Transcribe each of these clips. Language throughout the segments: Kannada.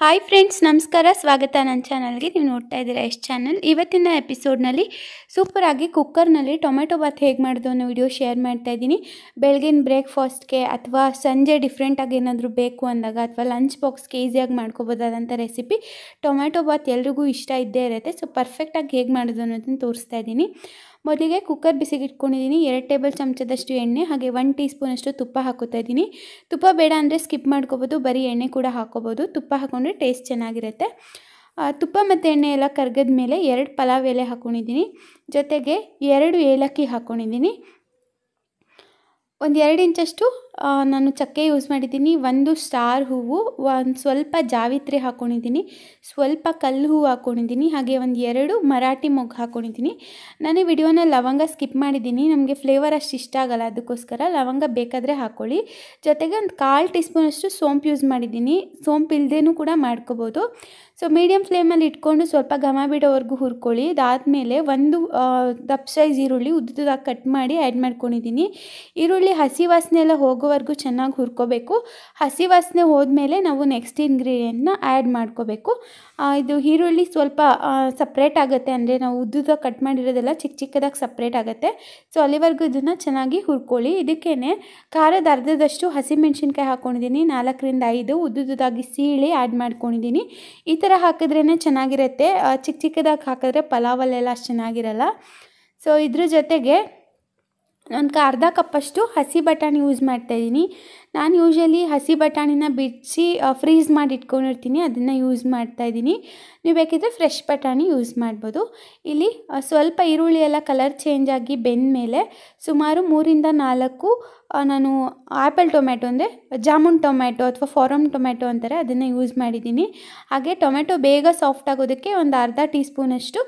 ಹಾಯ್ ಫ್ರೆಂಡ್ಸ್ ನಮಸ್ಕಾರ ಸ್ವಾಗತ ನನ್ನ ಚಾನಲ್ಗೆ ನೀವು ನೋಡ್ತಾ ಇದ್ದೀರಾ ಎಷ್ಟು ಚಾನಲ್ ಇವತ್ತಿನ ಎಪಿಸೋಡ್ನಲ್ಲಿ ಸೂಪರಾಗಿ ಕುಕ್ಕರ್ನಲ್ಲಿ ಟೊಮೆಟೊ ಬಾತ್ ಹೇಗೆ ಮಾಡೋದು ಅನ್ನೋ ವಿಡಿಯೋ ಶೇರ್ ಮಾಡ್ತಾ ಇದ್ದೀನಿ ಬೆಳಗಿನ ಬ್ರೇಕ್ಫಾಸ್ಟ್ಗೆ ಅಥವಾ ಸಂಜೆ ಡಿಫ್ರೆಂಟಾಗಿ ಏನಾದರೂ ಬೇಕು ಅಂದಾಗ ಅಥವಾ ಲಂಚ್ ಬಾಕ್ಸ್ಗೆ ಈಸಿಯಾಗಿ ಮಾಡ್ಕೋಬೋದಾದಂಥ ರೆಸಿಪಿ ಟೊಮೆಟೊ ಬಾತ್ ಎಲ್ರಿಗೂ ಇಷ್ಟ ಇದ್ದೇ ಇರುತ್ತೆ ಸೊ ಪರ್ಫೆಕ್ಟಾಗಿ ಹೇಗೆ ಮಾಡೋದು ಅನ್ನೋದನ್ನು ತೋರಿಸ್ತಾ ಇದ್ದೀನಿ ಮೊದಲಿಗೆ ಕುಕ್ಕರ್ ಬಿಸಿಗಿಟ್ಕೊಂಡಿದ್ದೀನಿ ಎರಡು ಟೇಬಲ್ ಚಮಚದಷ್ಟು ಎಣ್ಣೆ ಹಾಗೆ ಒನ್ ಟೀ ಸ್ಪೂನಷ್ಟು ತುಪ್ಪ ಹಾಕೋತಾ ಇದ್ದೀನಿ ತುಪ್ಪ ಬೇಡ ಅಂದರೆ ಸ್ಕಿಪ್ ಮಾಡ್ಕೋಬೋದು ಬರೀ ಎಣ್ಣೆ ಕೂಡ ಹಾಕೋಬೋದು ತುಪ್ಪ ಹಾಕೊಂಡ್ರೆ ಟೇಸ್ಟ್ ಚೆನ್ನಾಗಿರುತ್ತೆ ತುಪ್ಪ ಮತ್ತು ಎಣ್ಣೆ ಎಲ್ಲ ಕರ್ಗದ ಮೇಲೆ ಎರಡು ಪಲಾವ್ ಎಲೆ ಹಾಕ್ಕೊಂಡಿದ್ದೀನಿ ಜೊತೆಗೆ ಎರಡು ಏಲಕ್ಕಿ ಹಾಕ್ಕೊಂಡಿದ್ದೀನಿ ಒಂದು ಎರಡು ಇಂಚಷ್ಟು ನಾನು ಚಕ್ಕೆ ಯೂಸ್ ಮಾಡಿದ್ದೀನಿ ಒಂದು ಸ್ಟಾರ್ ಹೂವು ಒಂದು ಸ್ವಲ್ಪ ಜಾವಿತ್ರಿ ಹಾಕ್ಕೊಂಡಿದ್ದೀನಿ ಸ್ವಲ್ಪ ಕಲ್ಲು ಹೂವು ಹಾಕ್ಕೊಂಡಿದ್ದೀನಿ ಹಾಗೆ ಒಂದು ಎರಡು ಮರಾಠಿ ಮೊಗ್ಗು ಹಾಕ್ಕೊಂಡಿದ್ದೀನಿ ನಾನು ಈ ವಿಡಿಯೋನ ಲವಂಗ ಸ್ಕಿಪ್ ಮಾಡಿದ್ದೀನಿ ನಮಗೆ ಫ್ಲೇವರ್ ಅಷ್ಟು ಇಷ್ಟ ಆಗಲ್ಲ ಅದಕ್ಕೋಸ್ಕರ ಲವಂಗ ಬೇಕಾದರೆ ಹಾಕ್ಕೊಳ್ಳಿ ಜೊತೆಗೆ ಒಂದು ಕಾಲು ಟೀ ಸ್ಪೂನಷ್ಟು ಸೋಂಪು ಯೂಸ್ ಮಾಡಿದ್ದೀನಿ ಸೋಂಪು ಇಲ್ಲದೇನೂ ಕೂಡ ಮಾಡ್ಕೋಬೋದು ಸೊ ಮೀಡಿಯಮ್ ಫ್ಲೇಮಲ್ಲಿ ಇಟ್ಕೊಂಡು ಸ್ವಲ್ಪ ಘಮ ಬಿಡೋವರೆಗೂ ಹುರ್ಕೊಳ್ಳಿ ಇದಾದಮೇಲೆ ಒಂದು ದಪ್ ಸೈಜ್ ಈರುಳ್ಳಿ ಉದ್ದದಾಗಿ ಕಟ್ ಮಾಡಿ ಆ್ಯಡ್ ಮಾಡ್ಕೊಂಡಿದ್ದೀನಿ ಈರುಳ್ಳಿ ಹಸಿ ವಾಸನೆ ಎಲ್ಲ ಹೋಗೋ ಮಗುವರೆಗೂ ಚೆನ್ನಾಗಿ ಹುರ್ಕೋಬೇಕು ಹಸಿ ವಾಸನೆ ಹೋದ್ಮೇಲೆ ನಾವು ನೆಕ್ಸ್ಟ್ ಇಂಗ್ರೀಡಿಯೆಂಟ್ನ ಆ್ಯಡ್ ಮಾಡ್ಕೋಬೇಕು ಇದು ಈರುಳ್ಳಿ ಸ್ವಲ್ಪ ಸಪ್ರೇಟ್ ಆಗುತ್ತೆ ಅಂದರೆ ನಾವು ಉದ್ದುದ ಕಟ್ ಮಾಡಿರೋದೆಲ್ಲ ಚಿಕ್ಕ ಚಿಕ್ಕದಾಗಿ ಸಪ್ರೇಟ್ ಆಗುತ್ತೆ ಸೊ ಅಲ್ಲಿವರೆಗೂ ಇದನ್ನು ಚೆನ್ನಾಗಿ ಹುರ್ಕೊಳ್ಳಿ ಇದಕ್ಕೇ ಖಾರದ ಅರ್ಧದಷ್ಟು ಹಸಿಮೆಣ್ಸಿನ್ಕಾಯಿ ಹಾಕ್ಕೊಂಡಿದ್ದೀನಿ ನಾಲ್ಕರಿಂದ ಐದು ಉದ್ದುದಾಗಿ ಸೀಳಿ ಆ್ಯಡ್ ಮಾಡ್ಕೊಂಡಿದ್ದೀನಿ ಈ ಥರ ಹಾಕಿದ್ರೇ ಚೆನ್ನಾಗಿರುತ್ತೆ ಚಿಕ್ಕ ಚಿಕ್ಕದಾಗಿ ಹಾಕಿದ್ರೆ ಪಲಾವಲ್ಲೆಲ್ಲ ಅಷ್ಟು ಚೆನ್ನಾಗಿರಲ್ಲ ಸೊ ಇದ್ರ ಜೊತೆಗೆ ಒಂದು ಅರ್ಧ ಕಪ್ಪಷ್ಟು ಹಸಿ ಬಟಾಣಿ ಯೂಸ್ ಮಾಡ್ತಾಯಿದ್ದೀನಿ ನಾನು ಯೂಶಲಿ ಹಸಿ ಬಟಾಣಿನ ಬಿಡಿಸಿ ಫ್ರೀಸ್ ಮಾಡಿ ಇಟ್ಕೊಂಡಿರ್ತೀನಿ ಅದನ್ನು ಯೂಸ್ ಮಾಡ್ತಾಯಿದ್ದೀನಿ ನೀವು ಬೇಕಿದ್ರೆ ಫ್ರೆಶ್ ಬಟಾಣಿ ಯೂಸ್ ಮಾಡ್ಬೋದು ಇಲ್ಲಿ ಸ್ವಲ್ಪ ಈರುಳ್ಳಿ ಎಲ್ಲ ಕಲರ್ ಚೇಂಜ್ ಆಗಿ ಬೆಂದ ಮೇಲೆ ಸುಮಾರು ಮೂರಿಂದ ನಾಲ್ಕು ನಾನು ಆ್ಯಪಲ್ ಟೊಮ್ಯಾಟೊ ಅಂದರೆ ಜಾಮೂನ್ ಟೊಮ್ಯಾಟೊ ಅಥವಾ ಫಾರಮ್ ಟೊಮ್ಯಾಟೊ ಅಂತಾರೆ ಅದನ್ನು ಯೂಸ್ ಮಾಡಿದ್ದೀನಿ ಹಾಗೆ ಟೊಮ್ಯಾಟೊ ಬೇಗ ಸಾಫ್ಟ್ ಆಗೋದಕ್ಕೆ ಒಂದು ಅರ್ಧ ಟೀ ಸ್ಪೂನಷ್ಟು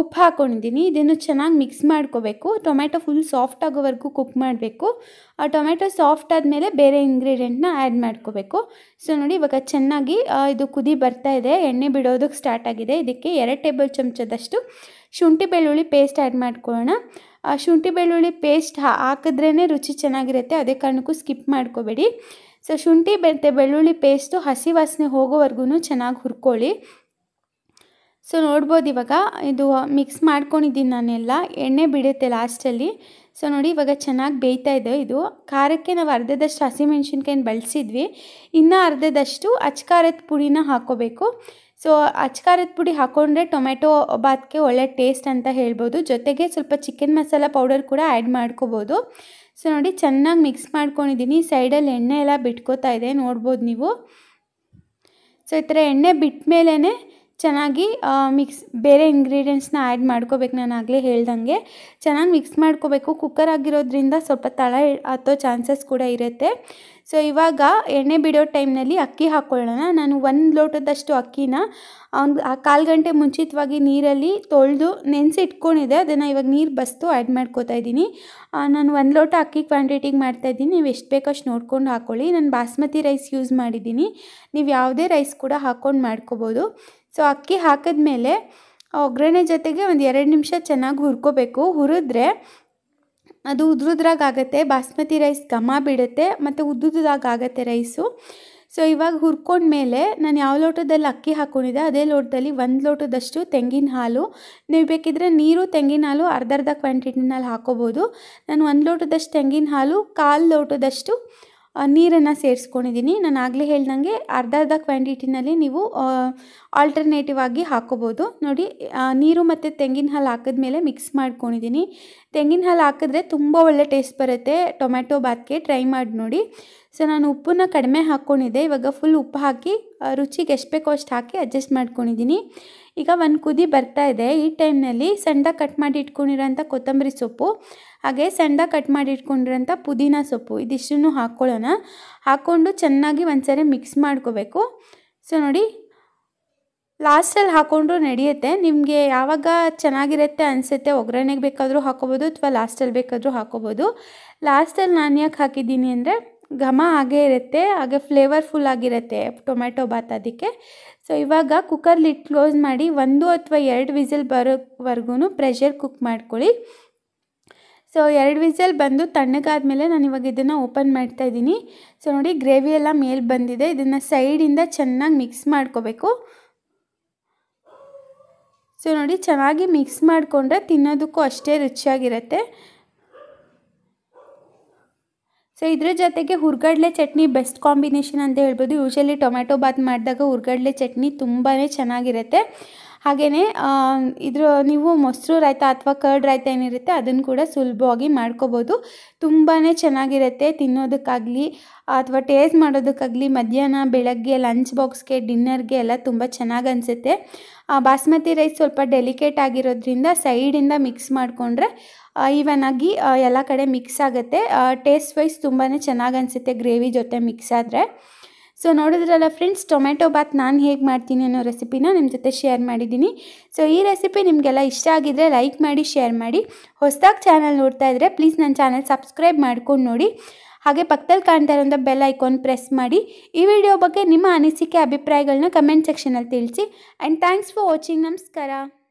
ಉಪ್ಪು ಹಾಕೊಂಡಿದ್ದೀನಿ ಇದನ್ನು ಚೆನ್ನಾಗಿ ಮಿಕ್ಸ್ ಮಾಡ್ಕೋಬೇಕು ಟೊಮೆಟೊ ಫುಲ್ ಸಾಫ್ಟ್ ಆಗೋವರೆಗೂ ಕುಕ್ ಮಾಡಬೇಕು ಆ ಟೊಮೆಟೊ ಸಾಫ್ಟ್ ಆದಮೇಲೆ ಬೇರೆ ಇಂಗ್ರೀಡಿಯೆಂಟ್ನ ಆ್ಯಡ್ ಮಾಡ್ಕೋಬೇಕು ಸೊ ನೋಡಿ ಇವಾಗ ಚೆನ್ನಾಗಿ ಇದು ಕುದಿ ಬರ್ತಾ ಇದೆ ಎಣ್ಣೆ ಬಿಡೋದಕ್ಕೆ ಸ್ಟಾರ್ಟ್ ಆಗಿದೆ ಇದಕ್ಕೆ ಎರಡು ಟೇಬಲ್ ಚಮಚದಷ್ಟು ಶುಂಠಿ ಬೆಳ್ಳುಳ್ಳಿ ಪೇಸ್ಟ್ ಆ್ಯಡ್ ಮಾಡ್ಕೊಳ್ಳೋಣ ಆ ಶುಂಠಿ ಬೆಳ್ಳುಳ್ಳಿ ಪೇಸ್ಟ್ ಹಾಕಿದ್ರೇ ರುಚಿ ಚೆನ್ನಾಗಿರುತ್ತೆ ಅದೇ ಕಾರಣಕ್ಕೂ ಸ್ಕಿಪ್ ಮಾಡ್ಕೋಬೇಡಿ ಸೊ ಶುಂಠಿ ಬೆಳ್ಳುಳ್ಳಿ ಪೇಸ್ಟು ಹಸಿ ವಾಸನೆ ಹೋಗೋವರೆಗೂ ಚೆನ್ನಾಗಿ ಹುರ್ಕೊಳ್ಳಿ ಸೊ ನೋಡ್ಬೋದು ಇವಾಗ ಇದು ಮಿಕ್ಸ್ ಮಾಡ್ಕೊಂಡಿದ್ದೀನಿ ನಾನೆಲ್ಲ ಎಣ್ಣೆ ಬಿಡುತ್ತೆ ಲಾಸ್ಟಲ್ಲಿ ಸೊ ನೋಡಿ ಇವಾಗ ಚೆನ್ನಾಗಿ ಬೇಯ್ತಾ ಇದೆ ಇದು ಖಾರಕ್ಕೆ ನಾವು ಅರ್ಧದಷ್ಟು ಹಸಿಮೆಣ್ಸಿನ್ಕಾಯಿನ ಬಳಸಿದ್ವಿ ಇನ್ನೂ ಅರ್ಧದಷ್ಟು ಅಚ್ಕಾರದ ಪುಡಿನ ಹಾಕೋಬೇಕು ಸೊ ಅಚ್ಕಾರದ ಪುಡಿ ಹಾಕೊಂಡ್ರೆ ಟೊಮೆಟೊ ಬಾತ್ಗೆ ಒಳ್ಳೆ ಟೇಸ್ಟ್ ಅಂತ ಹೇಳ್ಬೋದು ಜೊತೆಗೆ ಸ್ವಲ್ಪ ಚಿಕನ್ ಮಸಾಲ ಪೌಡರ್ ಕೂಡ ಆ್ಯಡ್ ಮಾಡ್ಕೋಬೋದು ಸೊ ನೋಡಿ ಚೆನ್ನಾಗಿ ಮಿಕ್ಸ್ ಮಾಡ್ಕೊಂಡಿದ್ದೀನಿ ಸೈಡಲ್ಲಿ ಎಣ್ಣೆ ಎಲ್ಲ ಬಿಟ್ಕೋತಾ ಇದೆ ನೋಡ್ಬೋದು ನೀವು ಸೊ ಈ ಥರ ಎಣ್ಣೆ ಬಿಟ್ಟ ಮೇಲೇ ಚೆನ್ನಾಗಿ ಮಿಕ್ಸ್ ಬೇರೆ ಇಂಗ್ರೀಡಿಯೆಂಟ್ಸ್ನ ಆ್ಯಡ್ ಮಾಡ್ಕೋಬೇಕು ನಾನು ಆಗಲೇ ಹೇಳ್ದಂಗೆ ಚೆನ್ನಾಗಿ ಮಿಕ್ಸ್ ಮಾಡ್ಕೋಬೇಕು ಕುಕ್ಕರ್ ಆಗಿರೋದ್ರಿಂದ ಸ್ವಲ್ಪ ತಳ ಹತ್ತೋ ಚಾನ್ಸಸ್ ಕೂಡ ಇರುತ್ತೆ ಸೊ ಇವಾಗ ಎಣ್ಣೆ ಬಿಡೋ ಟೈಮ್ನಲ್ಲಿ ಅಕ್ಕಿ ಹಾಕ್ಕೊಳ್ಳೋಣ ನಾನು ಒಂದು ಲೋಟದಷ್ಟು ಅಕ್ಕಿನ ಒಂದು ಕಾಲು ಗಂಟೆ ಮುಂಚಿತವಾಗಿ ನೀರಲ್ಲಿ ತೊಳೆದು ನೆನೆಸಿ ಇಟ್ಕೊಂಡಿದೆ ಅದನ್ನು ಇವಾಗ ನೀರು ಬಸ್ತು ಆ್ಯಡ್ ಮಾಡ್ಕೋತಾ ಇದ್ದೀನಿ ನಾನು ಒಂದು ಲೋಟ ಅಕ್ಕಿ ಕ್ವಾಂಟಿಟಿಗೆ ಇದ್ದೀನಿ ನೀವು ಎಷ್ಟು ಬೇಕಷ್ಟು ನೋಡ್ಕೊಂಡು ಹಾಕ್ಕೊಳ್ಳಿ ನಾನು ಬಾಸ್ಮತಿ ರೈಸ್ ಯೂಸ್ ಮಾಡಿದ್ದೀನಿ ನೀವು ಯಾವುದೇ ರೈಸ್ ಕೂಡ ಹಾಕ್ಕೊಂಡು ಮಾಡ್ಕೋಬೋದು ಸೊ ಅಕ್ಕಿ ಹಾಕಿದ್ಮೇಲೆ ಒಗ್ಗರಣೆ ಜೊತೆಗೆ ಒಂದು ಎರಡು ನಿಮಿಷ ಚೆನ್ನಾಗಿ ಹುರ್ಕೋಬೇಕು ಹುರಿದ್ರೆ ಅದು ಆಗುತ್ತೆ ಬಾಸ್ಮತಿ ರೈಸ್ ಘಮ ಬಿಡುತ್ತೆ ಮತ್ತು ಆಗತ್ತೆ ರೈಸು ಸೊ ಇವಾಗ ಹುರ್ಕೊಂಡ್ಮೇಲೆ ನಾನು ಯಾವ ಲೋಟದಲ್ಲಿ ಅಕ್ಕಿ ಹಾಕ್ಕೊಂಡಿದ್ದೆ ಅದೇ ಲೋಟದಲ್ಲಿ ಒಂದು ಲೋಟದಷ್ಟು ತೆಂಗಿನ ಹಾಲು ನೀವು ಬೇಕಿದ್ರೆ ನೀರು ತೆಂಗಿನ ಹಾಲು ಅರ್ಧ ಅರ್ಧ ಕ್ವಾಂಟಿಟಿನಲ್ಲಿ ಹಾಕೋಬೋದು ನಾನು ಒಂದು ಲೋಟದಷ್ಟು ತೆಂಗಿನ ಹಾಲು ಕಾಲು ಲೋಟದಷ್ಟು ನೀರನ್ನು ಸೇರಿಸ್ಕೊಂಡಿದ್ದೀನಿ ನಾನು ಆಗಲೇ ಹೇಳ್ದಂಗೆ ಅರ್ಧ ಅರ್ಧ ಕ್ವಾಂಟಿಟಿನಲ್ಲಿ ನೀವು ಆಲ್ಟರ್ನೇಟಿವ್ ಆಗಿ ಹಾಕೋಬೋದು ನೋಡಿ ನೀರು ಮತ್ತು ತೆಂಗಿನ ಹಾಲು ಹಾಕಿದ ಮೇಲೆ ಮಿಕ್ಸ್ ಮಾಡ್ಕೊಂಡಿದ್ದೀನಿ ತೆಂಗಿನ ಹಾಲು ಹಾಕಿದ್ರೆ ತುಂಬ ಒಳ್ಳೆ ಟೇಸ್ಟ್ ಬರುತ್ತೆ ಟೊಮ್ಯಾಟೊ ಬಾತ್ಗೆ ಟ್ರೈ ಮಾಡಿ ನೋಡಿ ಸೊ ನಾನು ಉಪ್ಪನ್ನು ಕಡಿಮೆ ಹಾಕ್ಕೊಂಡಿದ್ದೆ ಇವಾಗ ಫುಲ್ ಉಪ್ಪು ಹಾಕಿ ರುಚಿಗೆ ಎಷ್ಟು ಬೇಕೋ ಅಷ್ಟು ಹಾಕಿ ಅಡ್ಜಸ್ಟ್ ಮಾಡ್ಕೊಂಡಿದ್ದೀನಿ ಈಗ ಒಂದು ಕುದಿ ಬರ್ತಾ ಇದೆ ಈ ಟೈಮ್ನಲ್ಲಿ ಸಣ್ಣ ಕಟ್ ಮಾಡಿ ಇಟ್ಕೊಂಡಿರೋಂಥ ಕೊತ್ತಂಬರಿ ಸೊಪ್ಪು ಹಾಗೆ ಸಣ್ಣ ಕಟ್ ಮಾಡಿ ಇಟ್ಕೊಂಡಿರೋಂಥ ಪುದೀನ ಸೊಪ್ಪು ಇದಿಷ್ಟನ್ನು ಹಾಕ್ಕೊಳ್ಳೋಣ ಹಾಕ್ಕೊಂಡು ಚೆನ್ನಾಗಿ ಒಂದ್ಸರಿ ಮಿಕ್ಸ್ ಮಾಡ್ಕೋಬೇಕು ಸೊ ನೋಡಿ ಲಾಸ್ಟಲ್ಲಿ ಹಾಕ್ಕೊಂಡ್ರು ನಡೆಯುತ್ತೆ ನಿಮಗೆ ಯಾವಾಗ ಚೆನ್ನಾಗಿರುತ್ತೆ ಅನಿಸುತ್ತೆ ಒಗ್ಗರಣೆಗೆ ಬೇಕಾದರೂ ಹಾಕೋಬೋದು ಅಥವಾ ಲಾಸ್ಟಲ್ಲಿ ಬೇಕಾದರೂ ಹಾಕೋಬೋದು ಲಾಸ್ಟಲ್ಲಿ ನಾನು ಯಾಕೆ ಹಾಕಿದ್ದೀನಿ ಅಂದರೆ ಘಮ ಆಗೇ ಇರುತ್ತೆ ಹಾಗೆ ಫ್ಲೇವರ್ಫುಲ್ ಆಗಿರುತ್ತೆ ಟೊಮ್ಯಾಟೊ ಬಾತ್ ಅದಕ್ಕೆ ಸೊ ಇವಾಗ ಕುಕ್ಕರ್ ಲಿಡ್ ಕ್ಲೋಸ್ ಮಾಡಿ ಒಂದು ಅಥವಾ ಎರಡು ವಿಸಿಲ್ ಬರೋವರೆಗೂ ಪ್ರೆಷರ್ ಕುಕ್ ಮಾಡ್ಕೊಳ್ಳಿ ಸೊ ಎರಡು ವಿಸಲ್ ಬಂದು ಮೇಲೆ ನಾನು ಇವಾಗ ಇದನ್ನು ಓಪನ್ ಮಾಡ್ತಾ ಇದ್ದೀನಿ ಸೊ ನೋಡಿ ಗ್ರೇವಿ ಎಲ್ಲ ಮೇಲೆ ಬಂದಿದೆ ಇದನ್ನು ಸೈಡಿಂದ ಚೆನ್ನಾಗಿ ಮಿಕ್ಸ್ ಮಾಡ್ಕೋಬೇಕು ಸೊ ನೋಡಿ ಚೆನ್ನಾಗಿ ಮಿಕ್ಸ್ ಮಾಡಿಕೊಂಡ್ರೆ ತಿನ್ನೋದಕ್ಕೂ ಅಷ್ಟೇ ರುಚಿಯಾಗಿರುತ್ತೆ ಸೊ ಇದ್ರ ಜೊತೆಗೆ ಹುರ್ಗಡ್ಲೆ ಚಟ್ನಿ ಬೆಸ್ಟ್ ಕಾಂಬಿನೇಷನ್ ಅಂತ ಹೇಳ್ಬೋದು ಯೂಶಲಿ ಟೊಮೆಟೊ ಬಾತ್ ಮಾಡಿದಾಗ ಹುರ್ಗಡ್ಲೆ ಚಟ್ನಿ ತುಂಬಾ ಚೆನ್ನಾಗಿರುತ್ತೆ ಹಾಗೆಯೇ ಇದ್ರ ನೀವು ಮೊಸರು ರಾಯ್ತ ಅಥವಾ ಕರ್ಡ್ ರಾಯ್ತ ಏನಿರುತ್ತೆ ಅದನ್ನು ಕೂಡ ಸುಲಭವಾಗಿ ಮಾಡ್ಕೋಬೋದು ತುಂಬಾ ಚೆನ್ನಾಗಿರುತ್ತೆ ತಿನ್ನೋದಕ್ಕಾಗಲಿ ಅಥವಾ ಟೇಸ್ಟ್ ಮಾಡೋದಕ್ಕಾಗಲಿ ಮಧ್ಯಾಹ್ನ ಬೆಳಗ್ಗೆ ಲಂಚ್ ಬಾಕ್ಸ್ಗೆ ಡಿನ್ನರ್ಗೆ ಎಲ್ಲ ತುಂಬ ಚೆನ್ನಾಗಿ ಅನಿಸುತ್ತೆ ಬಾಸ್ಮತಿ ರೈಸ್ ಸ್ವಲ್ಪ ಡೆಲಿಕೇಟ್ ಆಗಿರೋದ್ರಿಂದ ಸೈಡಿಂದ ಮಿಕ್ಸ್ ಮಾಡಿಕೊಂಡ್ರೆ ಈವನ್ ಆಗಿ ಎಲ್ಲ ಕಡೆ ಮಿಕ್ಸ್ ಆಗುತ್ತೆ ಟೇಸ್ಟ್ ವೈಸ್ ತುಂಬಾ ಚೆನ್ನಾಗಿ ಅನಿಸುತ್ತೆ ಗ್ರೇವಿ ಜೊತೆ ಮಿಕ್ಸ್ ಆದರೆ ಸೊ ನೋಡಿದ್ರಲ್ಲ ಫ್ರೆಂಡ್ಸ್ ಟೊಮೆಟೊ ಬಾತ್ ನಾನು ಹೇಗೆ ಮಾಡ್ತೀನಿ ಅನ್ನೋ ರೆಸಿಪಿನ ನಿಮ್ಮ ಜೊತೆ ಶೇರ್ ಮಾಡಿದ್ದೀನಿ ಸೊ ಈ ರೆಸಿಪಿ ನಿಮಗೆಲ್ಲ ಇಷ್ಟ ಆಗಿದ್ದರೆ ಲೈಕ್ ಮಾಡಿ ಶೇರ್ ಮಾಡಿ ಹೊಸದಾಗಿ ಚಾನಲ್ ನೋಡ್ತಾ ಇದ್ದರೆ ಪ್ಲೀಸ್ ನನ್ನ ಚಾನಲ್ ಸಬ್ಸ್ಕ್ರೈಬ್ ಮಾಡ್ಕೊಂಡು ನೋಡಿ ಹಾಗೆ ಪಕ್ಕದಲ್ಲಿ ಕಾಣ್ತಾ ಇರೋಂಥ ಬೆಲ್ ಐಕಾನ್ ಪ್ರೆಸ್ ಮಾಡಿ ಈ ವಿಡಿಯೋ ಬಗ್ಗೆ ನಿಮ್ಮ ಅನಿಸಿಕೆ ಅಭಿಪ್ರಾಯಗಳನ್ನ ಕಮೆಂಟ್ ಸೆಕ್ಷನಲ್ಲಿ ತಿಳಿಸಿ ಆ್ಯಂಡ್ ಥ್ಯಾಂಕ್ಸ್ ಫಾರ್ ವಾಚಿಂಗ್ ನಮಸ್ಕಾರ